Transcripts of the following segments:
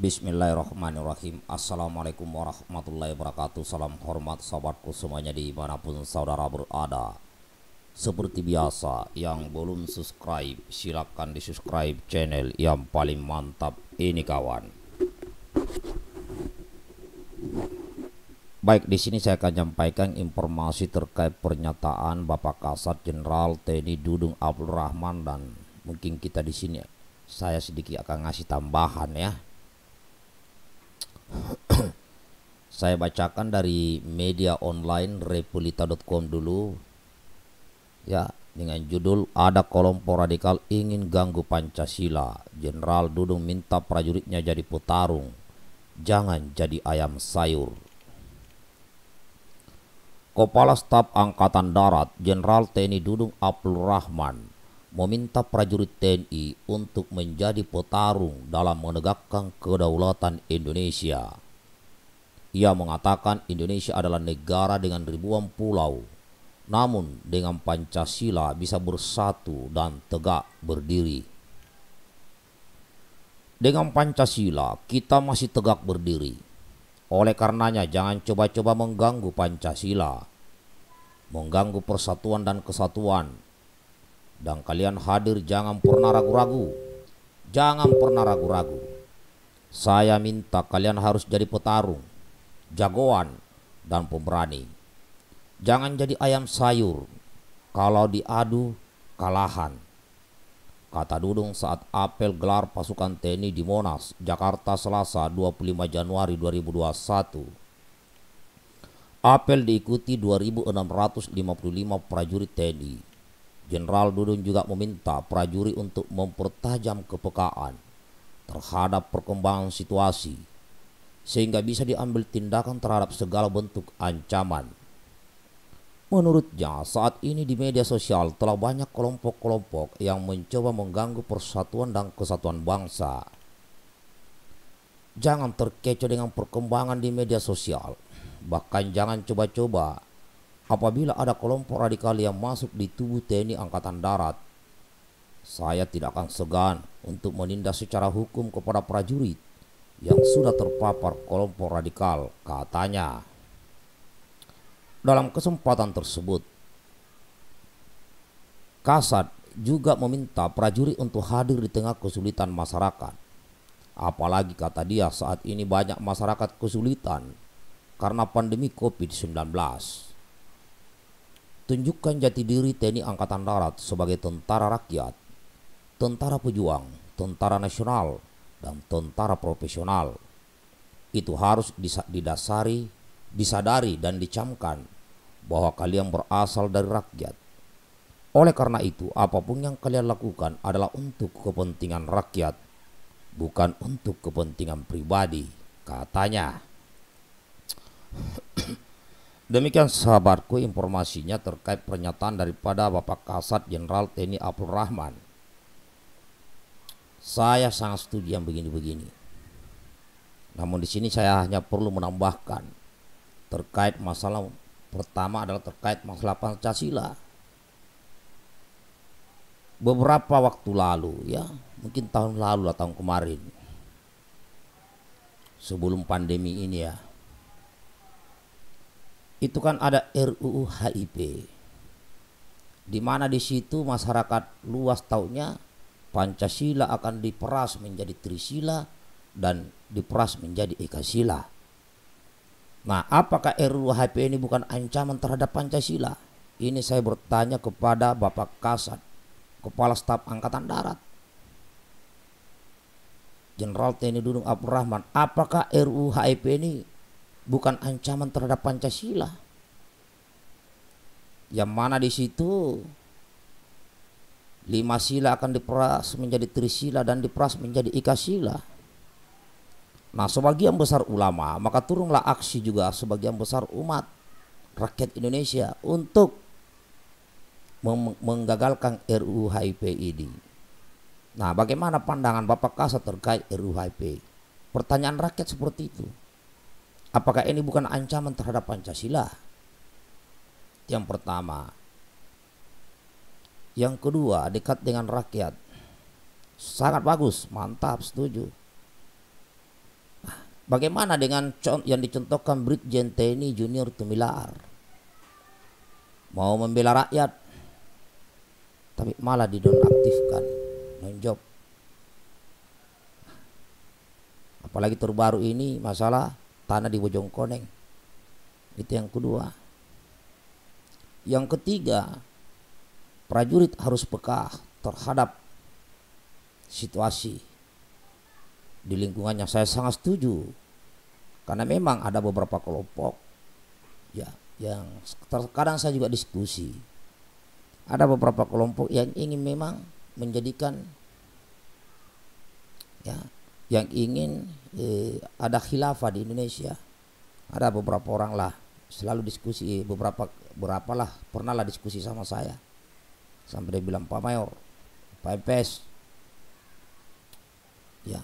Bismillahirrahmanirrahim Assalamualaikum warahmatullahi wabarakatuh Salam hormat sahabatku semuanya di manapun saudara berada Seperti biasa yang belum subscribe silahkan di subscribe channel yang paling mantap ini kawan Baik, di sini saya akan menyampaikan informasi terkait pernyataan Bapak Kasat Jenderal TNI Dudung Abdul Rahman dan mungkin kita di sini saya sedikit akan ngasih tambahan ya. Saya bacakan dari media online repulita.com dulu. Ya, dengan judul Ada Kelompok Radikal Ingin Ganggu Pancasila. Jenderal Dudung minta prajuritnya jadi petarung. Jangan jadi ayam sayur. Kepala Staf Angkatan Darat Jenderal TNI Dudung Abdul Rahman meminta prajurit TNI untuk menjadi petarung dalam menegakkan kedaulatan Indonesia. Ia mengatakan Indonesia adalah negara dengan ribuan pulau, namun dengan Pancasila bisa bersatu dan tegak berdiri. Dengan Pancasila kita masih tegak berdiri. Oleh karenanya jangan coba-coba mengganggu Pancasila. Mengganggu persatuan dan kesatuan dan kalian hadir jangan pernah ragu-ragu. Jangan pernah ragu-ragu. Saya minta kalian harus jadi petarung, jagoan, dan pemberani. Jangan jadi ayam sayur. Kalau diadu, kalahan. Kata Dudung saat apel gelar pasukan TNI di Monas, Jakarta Selasa 25 Januari 2021. Apel diikuti 2.655 prajurit TNI. Jenderal Dudung juga meminta prajurit untuk mempertajam kepekaan terhadap perkembangan situasi sehingga bisa diambil tindakan terhadap segala bentuk ancaman. Menurutnya, saat ini di media sosial telah banyak kelompok-kelompok yang mencoba mengganggu persatuan dan kesatuan bangsa. Jangan terkecoh dengan perkembangan di media sosial, bahkan jangan coba-coba Apabila ada kelompok radikal yang masuk di tubuh TNI Angkatan Darat, saya tidak akan segan untuk menindas secara hukum kepada prajurit yang sudah terpapar kelompok radikal, katanya. Dalam kesempatan tersebut, Kasat juga meminta prajurit untuk hadir di tengah kesulitan masyarakat. Apalagi kata dia saat ini banyak masyarakat kesulitan karena pandemi COVID-19. Tunjukkan jati diri TNI Angkatan Darat sebagai tentara rakyat, tentara pejuang, tentara nasional, dan tentara profesional. Itu harus didasari, disadari, dan dicamkan bahwa kalian berasal dari rakyat. Oleh karena itu, apapun yang kalian lakukan adalah untuk kepentingan rakyat, bukan untuk kepentingan pribadi, katanya. Demikian sahabatku informasinya terkait pernyataan daripada Bapak Kasat Jenderal TNI Abdul Rahman. Saya sangat setuju yang begini-begini. Namun di sini saya hanya perlu menambahkan terkait masalah pertama adalah terkait masalah Pancasila. Beberapa waktu lalu ya, mungkin tahun lalu atau tahun kemarin sebelum pandemi ini ya, itu kan ada RUU HIP di mana di situ masyarakat luas taunya Pancasila akan diperas menjadi Trisila dan diperas menjadi Ekasila. Nah, apakah RUU HIP ini bukan ancaman terhadap Pancasila? Ini saya bertanya kepada Bapak Kasat, Kepala Staf Angkatan Darat. Jenderal TNI Dudung Abdurrahman, apakah RUU HIP ini bukan ancaman terhadap Pancasila. Yang mana di situ lima sila akan diperas menjadi trisila dan diperas menjadi ikasila. Nah, sebagian besar ulama, maka turunlah aksi juga sebagian besar umat rakyat Indonesia untuk menggagalkan RUU ini. Nah, bagaimana pandangan Bapak Kasat terkait RUU Pertanyaan rakyat seperti itu. Apakah ini bukan ancaman terhadap Pancasila? Yang pertama. Yang kedua, dekat dengan rakyat. Sangat bagus, mantap, setuju. Nah, bagaimana dengan yang dicontohkan Brigjen TNI Junior Tumilar? Mau membela rakyat, tapi malah didonaktifkan, menjob. Apalagi terbaru ini masalah tanah di Bojong Koneng. Itu yang kedua. Yang ketiga, prajurit harus peka terhadap situasi di lingkungannya. Saya sangat setuju. Karena memang ada beberapa kelompok ya yang terkadang saya juga diskusi. Ada beberapa kelompok yang ingin memang menjadikan ya yang ingin eh, ada khilafah di Indonesia. Ada beberapa orang lah selalu diskusi beberapa berapa lah pernah lah diskusi sama saya sampai dia bilang Pak Mayor, Pak Pes, ya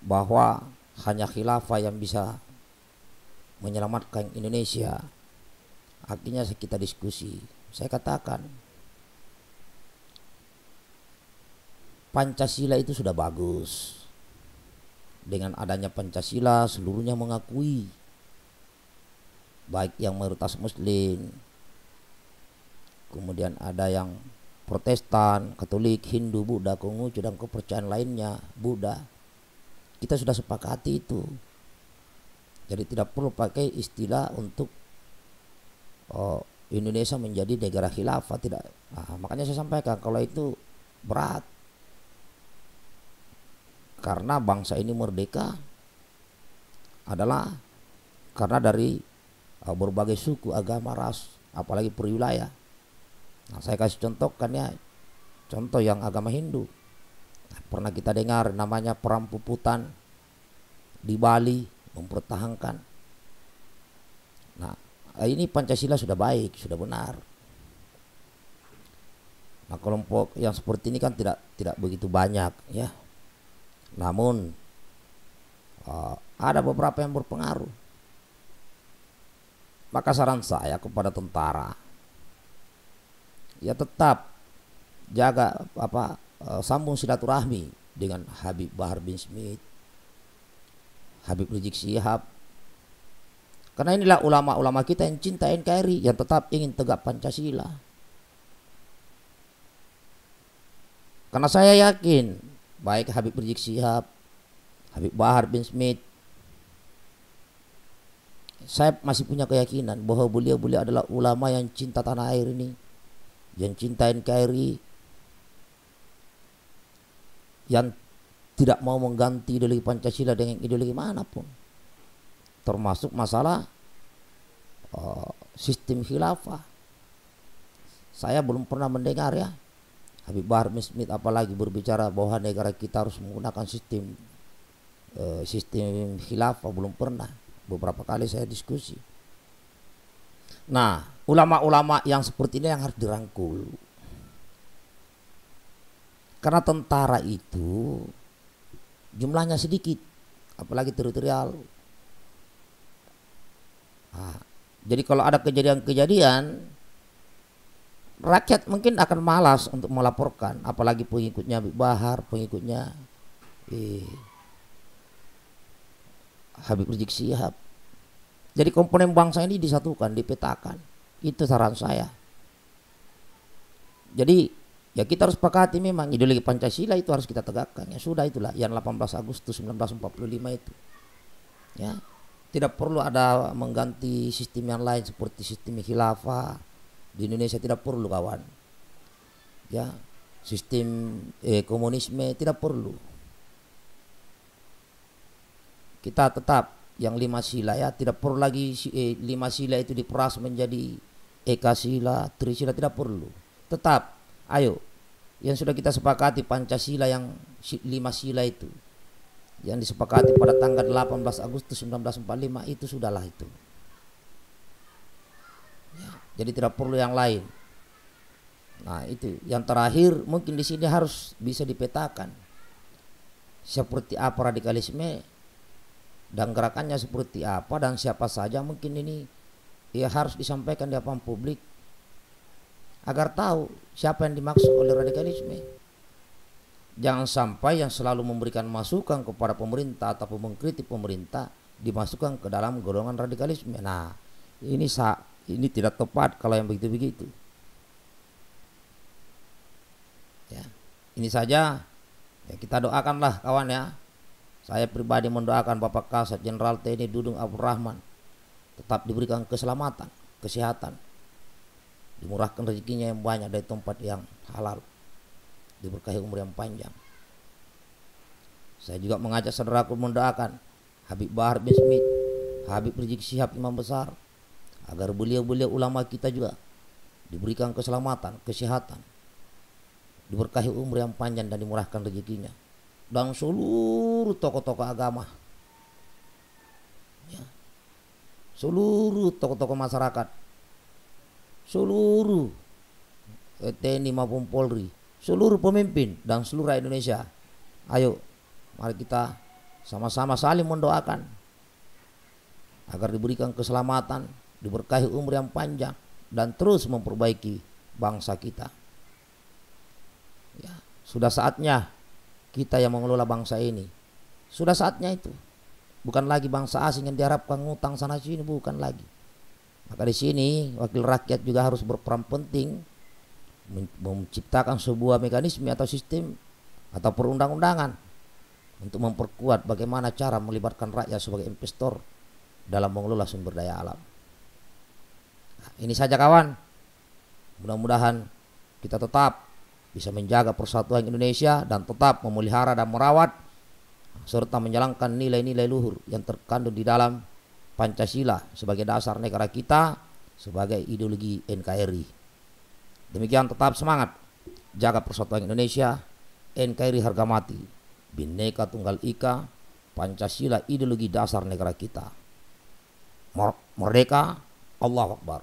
bahwa hanya khilafah yang bisa menyelamatkan Indonesia. Akhirnya kita diskusi. Saya katakan Pancasila itu sudah bagus. Dengan adanya Pancasila seluruhnya mengakui baik yang mayoritas muslim kemudian ada yang Protestan, Katolik, Hindu, Buddha, Konghucu dan kepercayaan lainnya Buddha kita sudah sepakati itu jadi tidak perlu pakai istilah untuk oh, Indonesia menjadi negara khilafah tidak nah, makanya saya sampaikan kalau itu berat karena bangsa ini merdeka adalah karena dari uh, berbagai suku, agama, ras, apalagi perwilayah. Nah, saya kasih contohkan ya, contoh yang agama Hindu. Nah, pernah kita dengar namanya perampuputan di Bali mempertahankan. Nah, eh, ini Pancasila sudah baik, sudah benar. Nah, kelompok yang seperti ini kan tidak tidak begitu banyak ya. Namun eh, ada beberapa yang berpengaruh. Maka saran saya kepada tentara ya tetap jaga apa eh, sambung silaturahmi dengan Habib Bahar bin Smith, Habib Rizik Sihab Karena inilah ulama-ulama kita yang cinta NKRI yang tetap ingin tegak Pancasila. Karena saya yakin baik Habib Rizik Sihab, Habib Bahar bin Smith. Saya masih punya keyakinan bahwa beliau-beliau adalah ulama yang cinta tanah air ini, yang cinta NKRI, yang tidak mau mengganti ideologi Pancasila dengan ideologi manapun. Termasuk masalah uh, sistem khilafah. Saya belum pernah mendengar ya Habib Bahar Smith apalagi berbicara bahwa negara kita harus menggunakan sistem eh, sistem khilafah belum pernah beberapa kali saya diskusi. Nah, ulama-ulama yang seperti ini yang harus dirangkul. Karena tentara itu jumlahnya sedikit, apalagi teritorial. Nah, jadi kalau ada kejadian-kejadian rakyat mungkin akan malas untuk melaporkan, apalagi pengikutnya Habib Bahar, pengikutnya eh, Habib Rizik Sihab. Jadi komponen bangsa ini disatukan, dipetakan. Itu saran saya. Jadi ya kita harus sepakati memang ideologi Pancasila itu harus kita tegakkan. Ya sudah itulah yang 18 Agustus 1945 itu. Ya, tidak perlu ada mengganti sistem yang lain seperti sistem khilafah di Indonesia tidak perlu kawan. Ya, sistem eh, komunisme tidak perlu. Kita tetap yang lima sila ya, tidak perlu lagi eh, lima sila itu diperas menjadi eka sila, trisila tidak perlu. Tetap, ayo yang sudah kita sepakati Pancasila yang lima sila itu yang disepakati pada tanggal 18 Agustus 1945 itu sudahlah itu. Jadi tidak perlu yang lain. Nah, itu yang terakhir mungkin di sini harus bisa dipetakan. Seperti apa radikalisme dan gerakannya seperti apa dan siapa saja mungkin ini ya harus disampaikan di depan publik agar tahu siapa yang dimaksud oleh radikalisme. Jangan sampai yang selalu memberikan masukan kepada pemerintah ataupun mengkritik pemerintah dimasukkan ke dalam golongan radikalisme. Nah, ini sa ini tidak tepat kalau yang begitu-begitu. Ya, ini saja ya kita doakanlah kawan ya. Saya pribadi mendoakan Bapak Kasat Jenderal TNI Dudung Abdul Rahman tetap diberikan keselamatan, kesehatan, dimurahkan rezekinya yang banyak dari tempat yang halal, diberkahi umur yang panjang. Saya juga mengajak saudaraku mendoakan Habib Bahar bin Smith, Habib Rizik Syihab Imam Besar, agar beliau-beliau ulama kita juga diberikan keselamatan, kesehatan, diberkahi umur yang panjang dan dimurahkan rezekinya dan seluruh tokoh-tokoh agama ya. seluruh tokoh-tokoh masyarakat seluruh TNI maupun Polri seluruh pemimpin dan seluruh Indonesia ayo mari kita sama-sama saling mendoakan agar diberikan keselamatan diberkahi umur yang panjang dan terus memperbaiki bangsa kita. Ya, sudah saatnya kita yang mengelola bangsa ini. Sudah saatnya itu. Bukan lagi bangsa asing yang diharapkan ngutang sana sini, bukan lagi. Maka di sini wakil rakyat juga harus berperan penting menciptakan sebuah mekanisme atau sistem atau perundang-undangan untuk memperkuat bagaimana cara melibatkan rakyat sebagai investor dalam mengelola sumber daya alam ini saja kawan. Mudah-mudahan kita tetap bisa menjaga persatuan Indonesia dan tetap memelihara dan merawat serta menjalankan nilai-nilai luhur yang terkandung di dalam Pancasila sebagai dasar negara kita sebagai ideologi NKRI. Demikian tetap semangat jaga persatuan Indonesia, NKRI harga mati, Bhinneka Tunggal Ika, Pancasila ideologi dasar negara kita. Merdeka, Allah Akbar.